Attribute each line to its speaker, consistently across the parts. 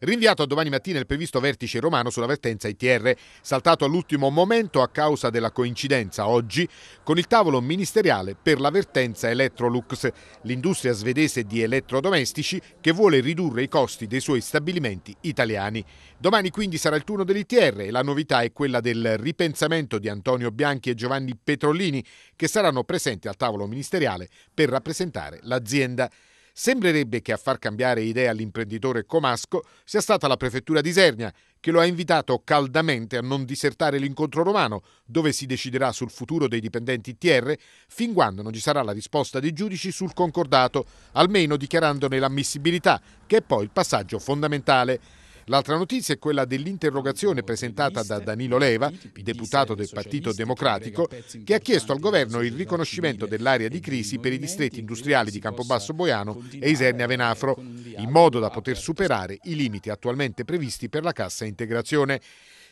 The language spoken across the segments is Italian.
Speaker 1: Rinviato a domani mattina il previsto vertice romano sulla vertenza ITR, saltato all'ultimo momento a causa della coincidenza oggi con il tavolo ministeriale per la vertenza Electrolux, l'industria svedese di elettrodomestici che vuole ridurre i costi dei suoi stabilimenti italiani. Domani quindi sarà il turno dell'ITR e la novità è quella del ripensamento di Antonio Bianchi e Giovanni Petrollini che saranno presenti al tavolo ministeriale per rappresentare l'azienda. Sembrerebbe che a far cambiare idea all'imprenditore Comasco sia stata la prefettura di Isernia, che lo ha invitato caldamente a non disertare l'incontro romano, dove si deciderà sul futuro dei dipendenti TR, fin quando non ci sarà la risposta dei giudici sul concordato, almeno dichiarandone l'ammissibilità, che è poi il passaggio fondamentale. L'altra notizia è quella dell'interrogazione presentata da Danilo Leva, deputato del Partito Democratico, che ha chiesto al governo il riconoscimento dell'area di crisi per i distretti industriali di Campobasso Boiano e Isernia Venafro, in modo da poter superare i limiti attualmente previsti per la cassa integrazione.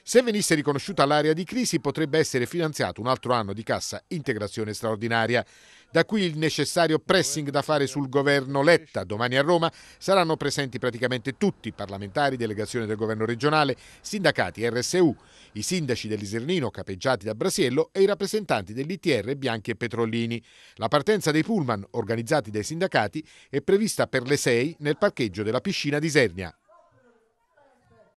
Speaker 1: Se venisse riconosciuta l'area di crisi potrebbe essere finanziato un altro anno di cassa integrazione straordinaria. Da qui il necessario pressing da fare sul governo Letta. Domani a Roma saranno presenti praticamente tutti i parlamentari, delegazione del governo regionale, sindacati RSU, i sindaci dell'Isernino capeggiati da Brasiello e i rappresentanti dell'ITR Bianchi e Petrollini. La partenza dei pullman organizzati dai sindacati è prevista per le 6 nel parcheggio della piscina di Isernia.